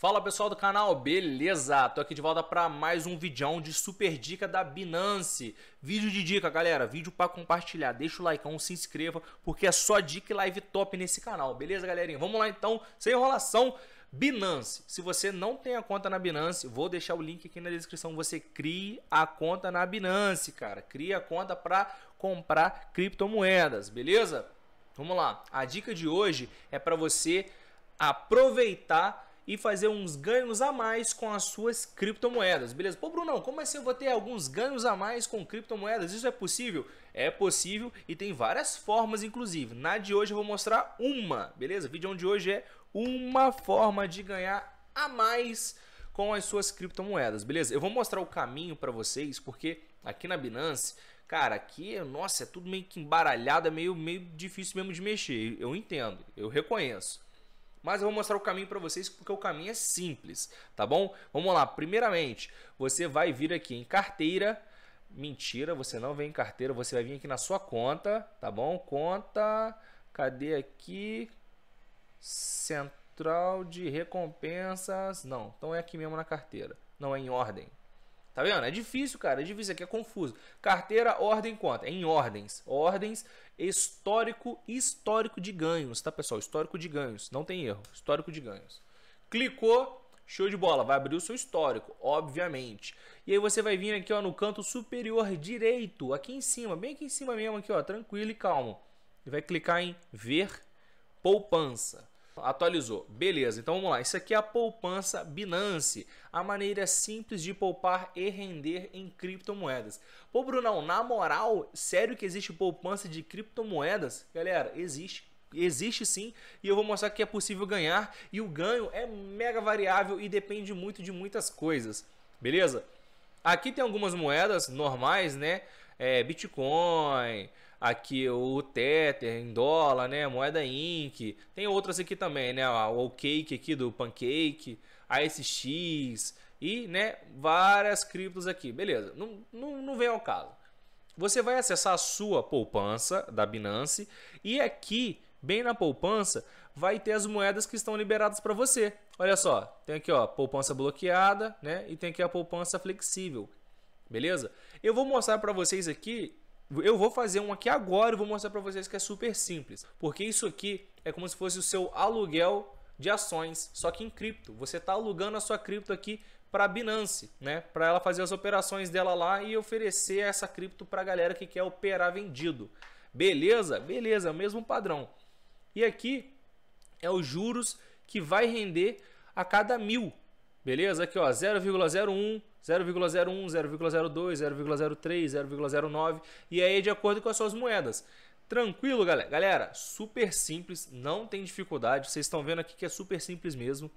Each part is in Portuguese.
Fala pessoal do canal, beleza? Tô aqui de volta para mais um vídeo de super dica da Binance. Vídeo de dica, galera, vídeo para compartilhar. Deixa o like, se inscreva, porque é só dica e live top nesse canal, beleza, galerinha? Vamos lá então, sem enrolação. Binance. Se você não tem a conta na Binance, vou deixar o link aqui na descrição. Você crie a conta na Binance, cara. Crie a conta para comprar criptomoedas, beleza? Vamos lá. A dica de hoje é para você aproveitar e fazer uns ganhos a mais com as suas criptomoedas, beleza? Pô, Brunão, como assim eu vou ter alguns ganhos a mais com criptomoedas? Isso é possível? É possível e tem várias formas, inclusive. Na de hoje eu vou mostrar uma, beleza? O vídeo de hoje é uma forma de ganhar a mais com as suas criptomoedas, beleza? Eu vou mostrar o caminho para vocês, porque aqui na Binance, cara, aqui, nossa, é tudo meio que embaralhado, é meio, meio difícil mesmo de mexer. Eu entendo, eu reconheço. Mas eu vou mostrar o caminho para vocês porque o caminho é simples, tá bom? Vamos lá. Primeiramente, você vai vir aqui em carteira. Mentira, você não vem em carteira, você vai vir aqui na sua conta, tá bom? Conta, cadê aqui? Central de recompensas, não. Então é aqui mesmo na carteira. Não é em ordem, Tá vendo? É difícil, cara. É difícil. Aqui é confuso. Carteira, ordem, conta. É em ordens. Ordens, histórico, histórico de ganhos, tá, pessoal? Histórico de ganhos. Não tem erro. Histórico de ganhos. Clicou, show de bola. Vai abrir o seu histórico, obviamente. E aí você vai vir aqui, ó, no canto superior direito. Aqui em cima, bem aqui em cima mesmo, aqui, ó. Tranquilo e calmo. E vai clicar em ver poupança. Atualizou. Beleza, então vamos lá. Isso aqui é a poupança Binance, a maneira simples de poupar e render em criptomoedas. Pô, Brunão, na moral, sério que existe poupança de criptomoedas? Galera, existe. Existe sim, e eu vou mostrar que é possível ganhar, e o ganho é mega variável e depende muito de muitas coisas, beleza? Aqui tem algumas moedas normais, né? É, Bitcoin, aqui o Tether em dólar, né? Moeda Inc. Tem outras aqui também, né? O Cake aqui do Pancake, a SX e, né? Várias criptos aqui. Beleza, não, não, não vem ao caso. Você vai acessar a sua poupança da Binance e aqui, bem na poupança, vai ter as moedas que estão liberadas para você. Olha só, tem aqui ó, poupança bloqueada, né? E tem aqui a poupança flexível. Beleza? Eu vou mostrar para vocês aqui eu vou fazer um aqui agora e vou mostrar para vocês que é super simples, porque isso aqui é como se fosse o seu aluguel de ações, só que em cripto. Você está alugando a sua cripto aqui para a Binance, né? Para ela fazer as operações dela lá e oferecer essa cripto para a galera que quer operar vendido. Beleza? Beleza, é mesmo padrão. E aqui é os juros que vai render a cada mil. Beleza? Aqui ó, 0,01 0,01, 0,02, 0,03, 0,09 e aí é de acordo com as suas moedas. Tranquilo, galera? Galera, super simples, não tem dificuldade. Vocês estão vendo aqui que é super simples mesmo.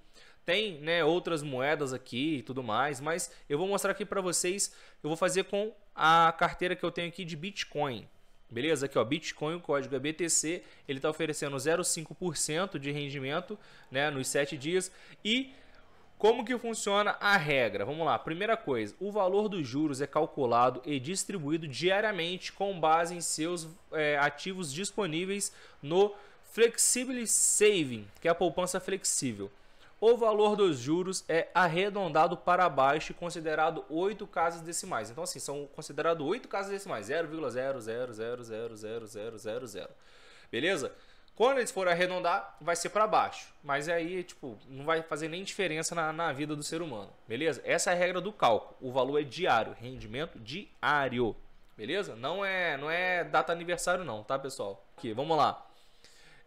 Tem, né, outras moedas aqui e tudo mais, mas eu vou mostrar aqui para vocês. Eu vou fazer com a carteira que eu tenho aqui de Bitcoin. Beleza? Aqui, ó, Bitcoin, o código é BTC, ele está oferecendo 0,5% de rendimento, né, nos 7 dias e como que funciona a regra? Vamos lá. Primeira coisa, o valor dos juros é calculado e distribuído diariamente com base em seus é, ativos disponíveis no Flexible Saving, que é a poupança flexível. O valor dos juros é arredondado para baixo e considerado 8 casas decimais. Então, assim, são considerados 8 casas decimais. 0,00000000. Beleza? Quando eles forem arredondar, vai ser para baixo. Mas aí, tipo, não vai fazer nem diferença na, na vida do ser humano, beleza? Essa é a regra do cálculo. O valor é diário, rendimento diário, beleza? Não é, não é data aniversário não, tá, pessoal? Aqui, vamos lá.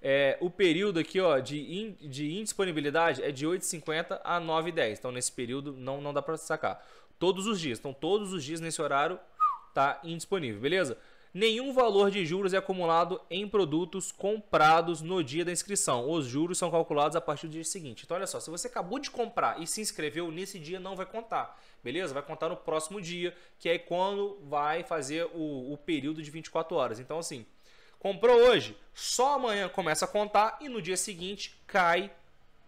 É, o período aqui ó, de, in, de indisponibilidade é de 8h50 a 9h10. Então, nesse período, não, não dá para sacar. Todos os dias. Então, todos os dias nesse horário tá indisponível, beleza? nenhum valor de juros é acumulado em produtos comprados no dia da inscrição. Os juros são calculados a partir do dia seguinte. Então, olha só, se você acabou de comprar e se inscreveu, nesse dia não vai contar, beleza? Vai contar no próximo dia, que é quando vai fazer o, o período de 24 horas. Então, assim, comprou hoje, só amanhã começa a contar e no dia seguinte cai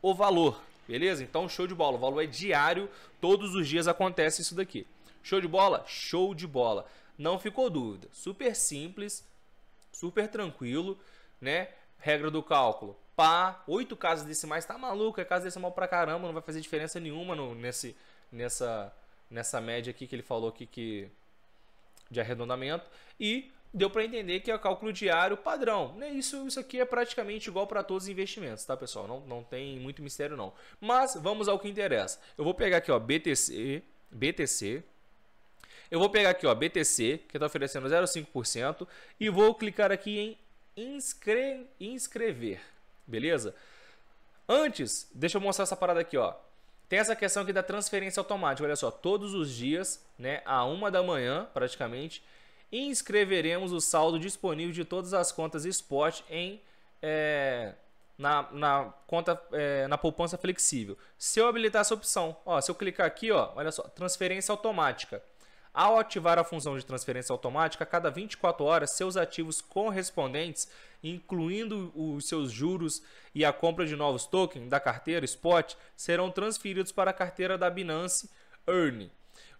o valor, beleza? Então, show de bola. O valor é diário, todos os dias acontece isso daqui. Show de bola? Show de bola não ficou dúvida. Super simples, super tranquilo, né? Regra do cálculo. Pá, oito casas decimais, tá maluco, é casa decimal pra caramba, não vai fazer diferença nenhuma no, nesse, nessa, nessa média aqui que ele falou aqui que de arredondamento e deu para entender que é cálculo diário padrão. Né? Isso, isso aqui é praticamente igual para todos os investimentos, tá pessoal? Não, não tem muito mistério não. Mas vamos ao que interessa. Eu vou pegar aqui ó, BTC, BTC eu vou pegar aqui, ó, BTC, que está oferecendo 0,5%, e vou clicar aqui em inscre... inscrever, beleza? Antes, deixa eu mostrar essa parada aqui, ó. Tem essa questão aqui da transferência automática, olha só, todos os dias, né, a uma da manhã, praticamente, inscreveremos o saldo disponível de todas as contas Spot em... É na, na conta é, na poupança flexível. Se eu habilitar essa opção, ó, se eu clicar aqui, ó, olha só, transferência automática. Ao ativar a função de transferência automática, a cada 24 horas, seus ativos correspondentes, incluindo os seus juros e a compra de novos tokens da carteira Spot, serão transferidos para a carteira da Binance Earn.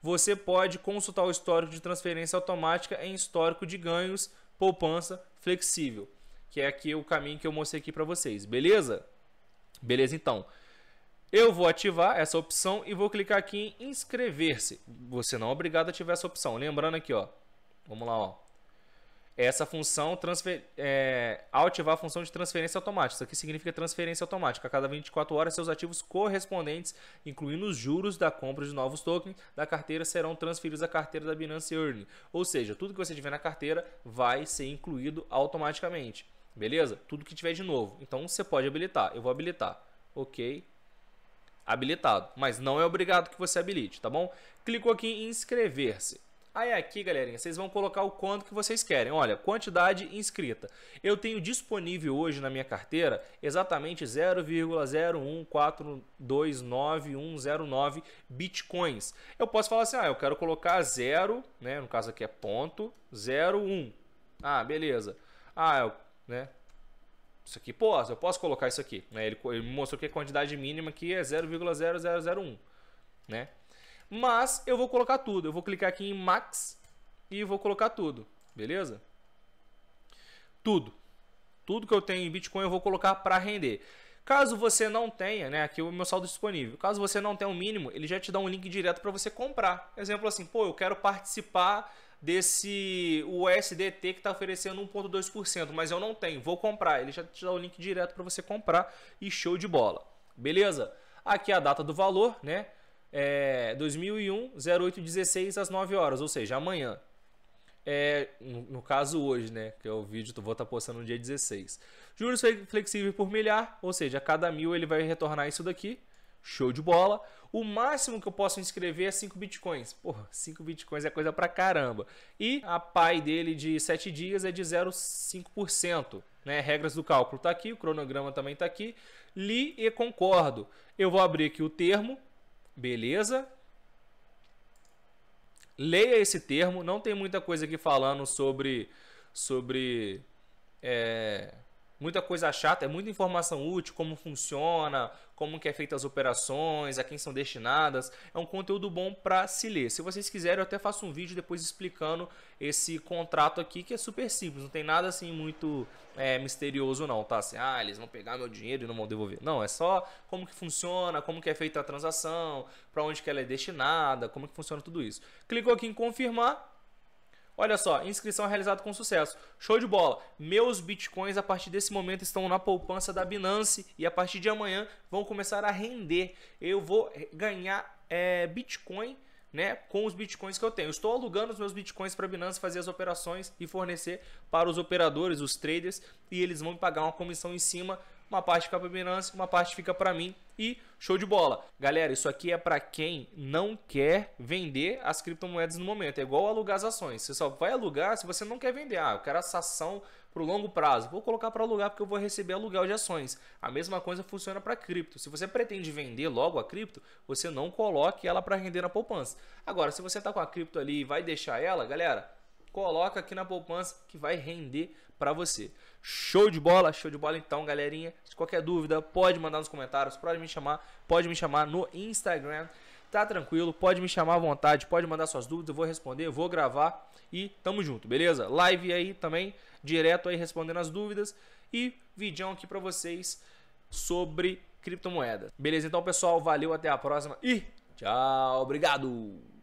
Você pode consultar o histórico de transferência automática em histórico de ganhos, poupança flexível, que é aqui o caminho que eu mostrei aqui para vocês, beleza? Beleza então. Eu vou ativar essa opção e vou clicar aqui em inscrever-se. Você não é obrigado a ativar essa opção. Lembrando aqui, ó. Vamos lá, ó. Essa função, transfer, é, ao ativar a função de transferência automática. Isso aqui significa transferência automática. A cada 24 horas, seus ativos correspondentes, incluindo os juros da compra de novos tokens da carteira, serão transferidos à carteira da Binance Earn. Ou seja, tudo que você tiver na carteira vai ser incluído automaticamente. Beleza? Tudo que tiver de novo. Então, você pode habilitar. Eu vou habilitar. Ok habilitado, mas não é obrigado que você habilite, tá bom? Clicou aqui em inscrever-se. Aí aqui, galerinha, vocês vão colocar o quanto que vocês querem. Olha, quantidade inscrita. Eu tenho disponível hoje na minha carteira exatamente 0,01429109 bitcoins. Eu posso falar assim, ah, eu quero colocar 0, né, no caso aqui é ponto, 01. Ah, beleza. Ah, eu, né, isso aqui, pô, eu posso colocar isso aqui. Né? Ele, ele mostrou que a quantidade mínima aqui é 0,0001, né? Mas eu vou colocar tudo. Eu vou clicar aqui em max e vou colocar tudo, beleza? Tudo. Tudo que eu tenho em Bitcoin eu vou colocar para render. Caso você não tenha, né, aqui o meu saldo disponível. Caso você não tenha o um mínimo, ele já te dá um link direto para você comprar. Exemplo assim, pô, eu quero participar desse USDT que está oferecendo 1,2%, mas eu não tenho, vou comprar. Ele já te dá o link direto para você comprar e show de bola. Beleza? Aqui é a data do valor, né? É 2001, 0816 às 9 horas, ou seja, amanhã. É, no, no, caso hoje, né? Que é o vídeo que eu vou estar tá postando no dia 16. Juros flexíveis por milhar, ou seja, a cada mil ele vai retornar isso daqui. Show de bola. O máximo que eu posso inscrever é 5 bitcoins. Porra, 5 bitcoins é coisa pra caramba. E a PAI dele de 7 dias é de 0,5%. Né? Regras do cálculo tá aqui, o cronograma também tá aqui. Li e concordo. Eu vou abrir aqui o termo. Beleza. Leia esse termo. Não tem muita coisa aqui falando sobre. sobre. É muita coisa chata, é muita informação útil, como funciona, como que é feita as operações, a quem são destinadas. É um conteúdo bom para se ler. Se vocês quiserem, eu até faço um vídeo depois explicando esse contrato aqui, que é super simples, não tem nada assim muito é, misterioso não, tá? Assim, ah, eles vão pegar meu dinheiro e não vão devolver. Não, é só como que funciona, como que é feita a transação, para onde que ela é destinada, como que funciona tudo isso. Clicou aqui em confirmar, Olha só, inscrição é realizada com sucesso. Show de bola. Meus bitcoins a partir desse momento estão na poupança da Binance e a partir de amanhã vão começar a render. Eu vou ganhar é, bitcoin né, com os bitcoins que eu tenho. estou alugando os meus bitcoins para a Binance fazer as operações e fornecer para os operadores, os traders, e eles vão me pagar uma comissão em cima uma parte fica para Binance, uma parte fica para mim e show de bola. Galera, isso aqui é para quem não quer vender as criptomoedas no momento. É igual alugar as ações. Você só vai alugar se você não quer vender. Ah, eu quero essa ação para o longo prazo. Vou colocar para alugar porque eu vou receber aluguel de ações. A mesma coisa funciona para cripto. Se você pretende vender logo a cripto, você não coloque ela para render na poupança. Agora, se você está com a cripto ali e vai deixar ela, galera, coloca aqui na poupança que vai render para você. Show de bola, show de bola então, galerinha. Se qualquer dúvida, pode mandar nos comentários, pode me chamar, pode me chamar no Instagram. Tá tranquilo, pode me chamar à vontade, pode mandar suas dúvidas, eu vou responder, eu vou gravar e tamo junto, beleza? Live aí também, direto aí respondendo as dúvidas e vídeo aqui para vocês sobre criptomoedas. Beleza? Então, pessoal, valeu, até a próxima e tchau, obrigado.